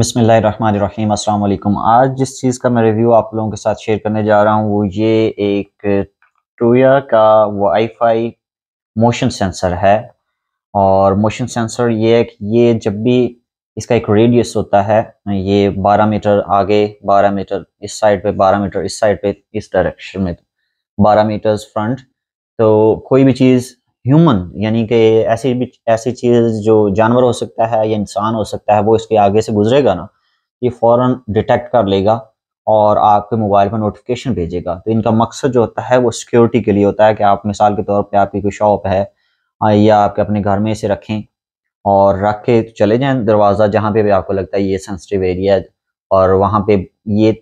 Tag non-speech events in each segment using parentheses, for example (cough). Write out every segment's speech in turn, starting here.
अस्सलाम वालेकुम आज जिस चीज़ का मैं रिव्यू आप लोगों के साथ शेयर करने जा रहा हूँ वो ये एक टोया का वाईफाई मोशन सेंसर है और मोशन सेंसर ये है कि ये जब भी इसका एक रेडियस होता है ये 12 मीटर आगे 12 मीटर इस साइड पे 12 मीटर इस साइड पे इस डायरेक्शन में 12 मीटर्स फ्रंट तो कोई भी चीज़ ह्यूमन यानी कि ऐसी भी ऐसी चीज़ जो जानवर हो सकता है या इंसान हो सकता है वो इसके आगे से गुजरेगा ना ये फ़ौर डिटेक्ट कर लेगा और आपके मोबाइल पर नोटिफिकेशन भेजेगा तो इनका मकसद जो होता है वो सिक्योरिटी के लिए होता है कि आप मिसाल के तौर पर आपकी कोई शॉप है या आपके अपने घर में इसे रखें और रख के चले जाए दरवाज़ा जहाँ पे भी आपको लगता है ये सेंसिटिव एरिया है और वहाँ पे ये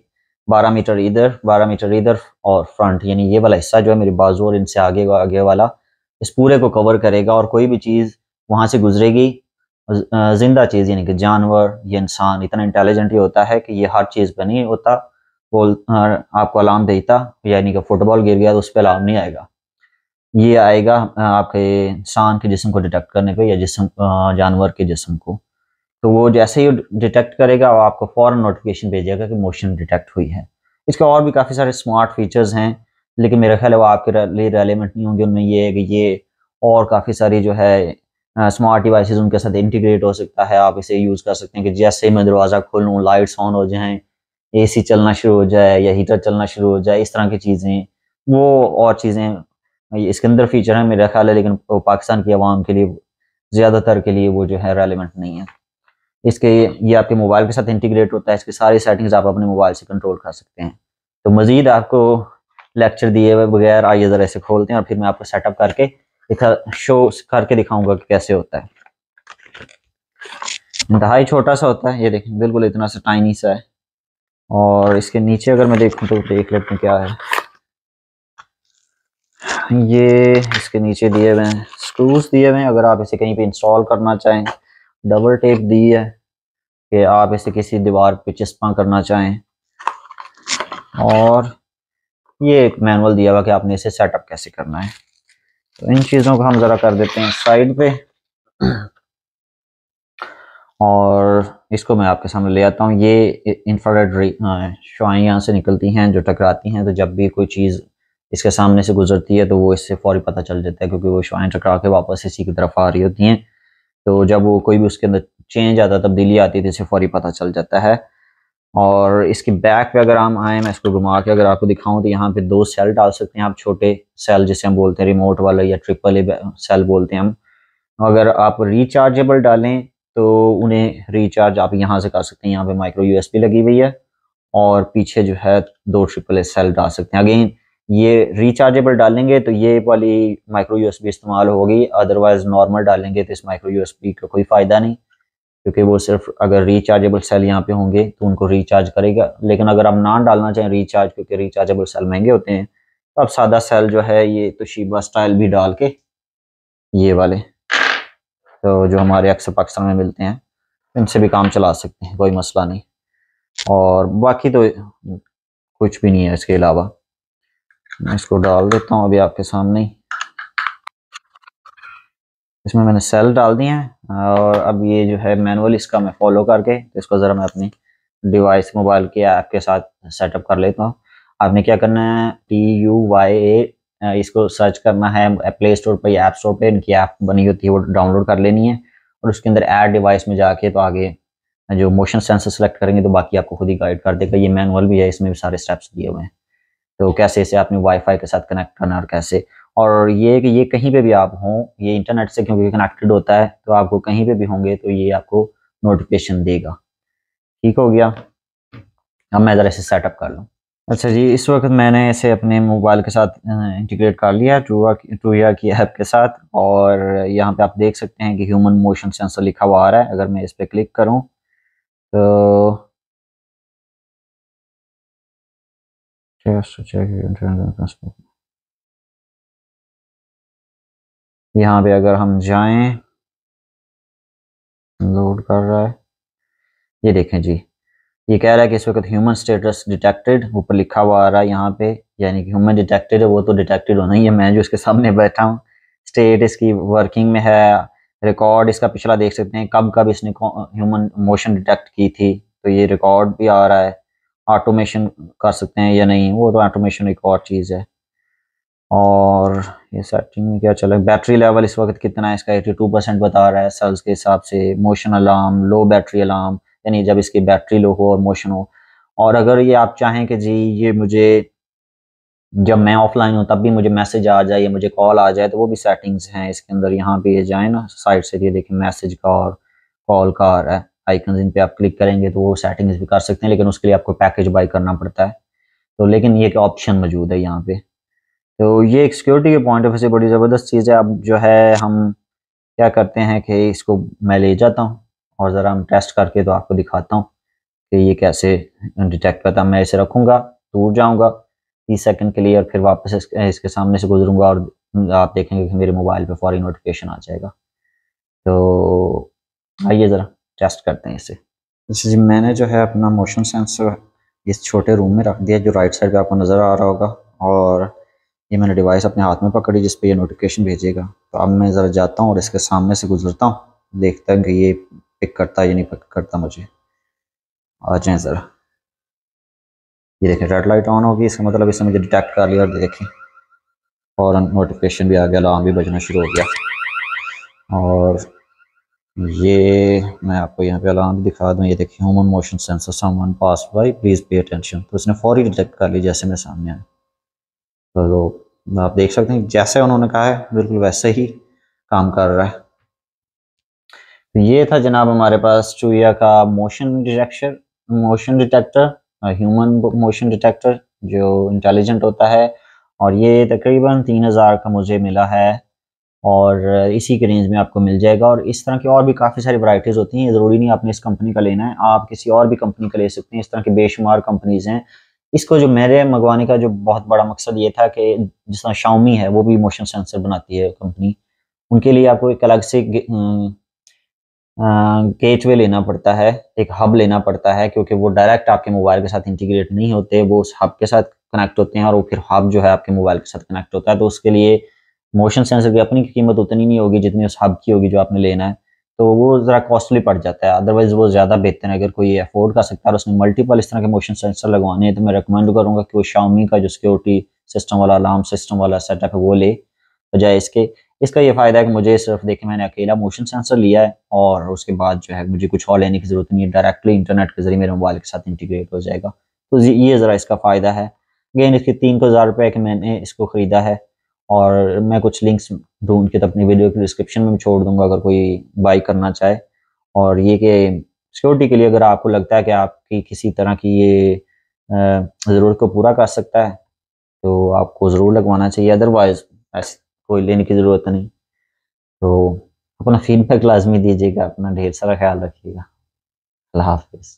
बारह मीटर इधर बारह मीटर इधर और फ्रंट यानी ये वाला हिस्सा जो है मेरे बाजू और इनसे आगे आगे वाला इस पूरे को कवर करेगा और कोई भी चीज़ वहाँ से गुजरेगी जिंदा चीज़ यानी कि जानवर या इंसान इतना इंटेलिजेंट ही होता है कि ये हर चीज़ पर नहीं होता बोल आपको अलार्म देता यानी कि फुटबॉल गिर गया तो उस पर अलार्म नहीं आएगा ये आएगा आपके इंसान के जिसम को डिटेक्ट करने पे या जिसम जानवर के जिसम को तो वो जैसे ही डिटेक्ट करेगा वो आपको फ़ौरन नोटिफिकेशन भेजेगा कि मोशन डिटेक्ट हुई है इसके और भी काफ़ी सारे स्मार्ट फीचर्स हैं लेकिन मेरा ख्याल है वो आपके लिए रेलिवेंट नहीं होंगे उनमें ये है कि ये और काफ़ी सारी जो है स्मार्ट डिवाइसेस उनके साथ इंटीग्रेट हो सकता है आप इसे यूज़ कर सकते हैं कि जैसे मैं दरवाज़ा खोलूँ लाइट्स ऑन हो जाएँ ए चलना शुरू हो जाए या हीटर चलना शुरू हो जाए इस तरह की चीज़ें वो और चीज़ें इसके अंदर फीचर है मेरा ख्याल है लेकिन पाकिस्तान की आवाम के लिए ज़्यादातर के लिए वो जो है रेलिवेंट नहीं है इसके ये आपके मोबाइल के साथ इंटीग्रेट होता है इसकी सारी सेटिंग्स आप अपने मोबाइल से कंट्रोल कर सकते हैं तो मज़ीद आपको लेक्चर दिए हुए बगैर आइए ज़रा इसे खोलते हैं और फिर मैं आपको सेटअप करके दिखा शो करके दिखाऊंगा कि कैसे होता है इंतहा छोटा सा होता है ये देखें बिल्कुल इतना सा टाइनी सा है और इसके नीचे अगर मैं देखूँ तो देख लेते हैं क्या है ये इसके नीचे दिए हुए हैं स्क्रूज दिए हुए हैं अगर आप इसे कहीं पे इंस्टॉल करना चाहें डबल टेप दी है कि आप इसे किसी दीवार पे चस्पा करना चाहें और ये एक मैनुअल दिया हुआ कि आपने इसे सेटअप कैसे करना है तो इन चीज़ों को हम ज़रा कर देते हैं साइड पे और इसको मैं आपके सामने ले आता हूँ ये इंफ्रारेड शुआएँ यहाँ से निकलती हैं जो टकराती हैं तो जब भी कोई चीज़ इसके सामने से गुजरती है तो वो इससे फौरी पता चल जाता है क्योंकि वो शुआएँ टकरा के वापस इसी की तरफ आ रही होती हैं तो जब वो कोई भी उसके अंदर चेंज आता तब्दीली आती है तो इसे फौरी पता चल जाता है और इसके बैक पे अगर हम आए मैं इसको घुमा के अगर आपको दिखाऊं तो यहाँ पे दो सेल डाल सकते हैं आप छोटे सेल जिसे हम बोलते हैं रिमोट वाले या ट्रिपल ए सेल बोलते हैं हम अगर आप रिचार्जेबल डालें तो उन्हें रिचार्ज आप यहाँ से कर सकते हैं यहाँ पे माइक्रो यूएसपी लगी हुई है और पीछे जो है दो ट्रिपल ए सेल डाल सकते हैं अगेन ये रिचार्जेबल डालेंगे तो ये वाली माइक्रो यू इस्तेमाल होगी अदरवाइज नॉर्मल डालेंगे तो इस माइक्रो यू का कोई फायदा नहीं क्योंकि वो सिर्फ अगर रिचार्जेबल सेल यहाँ पे होंगे तो उनको रिचार्ज करेगा लेकिन अगर आप ना डालना चाहें रिचार्ज क्योंकि रिचार्जेबल सेल महंगे होते हैं तो आप सादा सेल जो है ये तो शीबा स्टाइल भी डाल के ये वाले तो जो हमारे अक्सर पाकिस्तान में मिलते हैं इनसे भी काम चला सकते हैं कोई मसला नहीं और बाकी तो कुछ भी नहीं है इसके अलावा मैं इसको डाल देता हूँ अभी आपके सामने इसमें मैंने सेल डाल दिए हैं और अब ये जो है मैनुअल इसका मैं फॉलो करके तो इसको ज़रा मैं अपनी डिवाइस मोबाइल के ऐप के साथ सेटअप कर लेता हूँ आपने क्या करना है टी यू वाई ए इसको सर्च करना है प्ले स्टोर पर या ऐप स्टोर पर इनकी ऐप बनी होती है वो डाउनलोड कर लेनी है और उसके अंदर ऐड डिवाइस में जाके तो आगे जो मोशन सेंसर सेलेक्ट करेंगे तो बाकी आपको खुद ही गाइड कर देगा ये मैनुअल भी है इसमें भी सारे स्टेप्स दिए हुए हैं तो कैसे इसे आपने वाईफाई के साथ कनेक्ट करना और कैसे और ये कि ये कहीं पे भी आप हों ये इंटरनेट से क्योंकि कनेक्टेड होता है तो आपको कहीं पे भी होंगे तो ये आपको नोटिफिकेशन देगा ठीक हो गया अब मैं इधर इसे सेटअप कर लूँ अच्छा जी इस वक्त मैंने इसे अपने मोबाइल के साथ इंटीग्रेट कर लिया ट्रूआ ट्रूया की ऐप के साथ और यहाँ पे आप देख सकते हैं कि ह्यूमन मोशन सेंसर लिखा हुआ आ रहा है अगर मैं इस पर क्लिक करूँ तो टेस्ट यहाँ पे अगर हम जाएं लोड कर रहा है ये देखें जी ये कह रहा है कि इस वक्त ह्यूमन स्टेटस डिटेक्टेड ऊपर लिखा हुआ आ रहा है यहाँ पे यानी कि ह्यूमन डिटेक्टेड है वो तो डिटेक्टेड होना ही है मैं जो इसके सामने (laughs) बैठा हूँ स्टेट इसकी वर्किंग में है रिकॉर्ड इसका पिछला देख सकते हैं कब कब इसने ह्यूमन मोशन डिटेक्ट की थी तो ये रिकॉर्ड भी आ रहा है ऑटोमेशन कर सकते हैं या नहीं वो तो ऑटोमेशन एक और चीज़ है और ये सेटिंग में क्या चला बैटरी लेवल इस वक्त कितना है इसका 82 परसेंट बता रहा है सेल्स के हिसाब से motion alarm low battery alarm यानी जब इसकी बैटरी लो हो और मोशन हो और अगर ये आप चाहें कि जी ये मुझे जब मैं ऑफलाइन हूँ तब भी मुझे मैसेज आ जाए या मुझे कॉल आ जाए तो वो भी सेटिंग्स हैं इसके अंदर यहाँ पे ये जाए ना साइड से ये देखें मैसेज का और कॉल का आ रहा है आइकन इन पर आप क्लिक करेंगे तो वो सेटिंग्स भी कर सकते हैं लेकिन उसके लिए आपको पैकेज बाई करना पड़ता है तो लेकिन ये एक ऑप्शन मौजूद है यहाँ पे तो ये एक सिक्योरिटी के पॉइंट ऑफ व्यू से बड़ी ज़बरदस्त चीज़ है अब जो है हम क्या करते हैं कि इसको मैं ले जाता हूँ और ज़रा हम टेस्ट करके तो आपको दिखाता हूँ कि ये कैसे डिटेक्ट करता मैं इसे रखूँगा दूर जाऊँगा तीस सेकंड के लिए और फिर वापस इसके, इसके सामने से गुजरूंगा और आप देखेंगे कि मेरे मोबाइल पे फौरी नोटिफिकेशन आ जाएगा तो आइए ज़रा टेस्ट करते हैं इसे जैसे जी मैंने जो है अपना मोशन सेंसर इस छोटे रूम में रख दिया जो राइट साइड पर आपको नज़र आ रहा होगा और ये मैंने डिवाइस अपने हाथ में पकड़ी जिस पर यह नोटिफिकेशन भेजेगा तो अब मैं ज़रा जाता हूँ और इसके सामने से गुजरता हूँ देखता हूँ कि ये पिक करता है या नहीं पिक करता मुझे आ जाए ज़रा ये देखें रेड लाइट ऑन होगी इसका मतलब इसने मुझे डिटेक्ट कर लिया और देखें और नोटिफिकेशन भी आ गया अलार्म भी बजना शुरू हो गया और ये मैं आपको यहाँ पे अलार्म भी दिखा दूँ ये देखिए human motion sensor someone pass by please pay attention तो इसने फौरी डिटेक्ट कर लिया जैसे मेरे सामने आया तो आप देख सकते हैं जैसे उन्होंने कहा है बिल्कुल वैसे ही काम कर रहा है तो ये था जनाब हमारे पास चूया का motion detection motion detector human motion detector जो इंटेलिजेंट होता है और ये तकरीबन तीन हज़ार का मुझे मिला है और इसी के रेंज में आपको मिल जाएगा और इस तरह की और भी काफ़ी सारी वराइटीज़ होती हैं ज़रूरी नहीं आपने इस कंपनी का लेना है आप किसी और भी कंपनी का ले सकते हैं इस तरह की बेशुमार कंपनीज़ हैं इसको जो मेरे मंगवाने का जो बहुत बड़ा मकसद ये था कि जिस तरह शाउमी है वो भी मोशन सेंसर बनाती है कंपनी उनके लिए आपको एक अलग से गेट वे लेना पड़ता है एक हब लेना पड़ता है क्योंकि वो डायरेक्ट आपके मोबाइल के साथ इंटीग्रेट नहीं होते वो उस हब के साथ कनेक्ट होते हैं और वो फिर हब जो है आपके मोबाइल के साथ कनेक्ट होता है तो उसके लिए मोशन सेंसर की अपनी कीमत उतनी नहीं होगी जितनी उस हब की होगी जो आपने लेना है तो वो ज़रा कॉस्टली पड़ जाता है अदरवाइज वो ज़्यादा बेहतर है अगर कोई अफोर्ड कर सकता है और उसमें मल्टीपल इस तरह के मोशन सेंसर लगवाने हैं तो मैं रिकमेंड करूँगा कि वो शाउमी का जो सिक्योरिटी सिस्टम वाला अलार्म सिस्टम वाला सेटअप है वो ले बजाय इसके इसका ये फ़ायदा है कि मुझे सिर्फ देखे मैंने अकेला मोशन सेंसर लिया है और उसके बाद जो है मुझे कुछ और लेने की ज़रूरत नहीं है डायरेक्टली इंटरनेट के जरिए मेरे मोबाइल के साथ इंटीग्रेट हो जाएगा तो ये ज़रा इसका फ़ायदा है अगेन इसके तीन को हज़ार रुपये के मैंने इसको ख़रीदा है और मैं कुछ लिंक्स ढूंढ के तो अपनी वीडियो के डिस्क्रिप्शन में छोड़ दूंगा अगर कोई बाई करना चाहे और ये कि सिक्योरिटी के लिए अगर आपको लगता है कि आपकी किसी तरह की ये ज़रूरत को पूरा कर सकता है तो आपको ज़रूर लगवाना चाहिए अदरवाइज़ ऐसे कोई लेने की ज़रूरत नहीं तो अपना फीडबैक लाजमी दीजिएगा अपना ढेर सारा ख्याल रखिएगा अल्लाह हाफिज़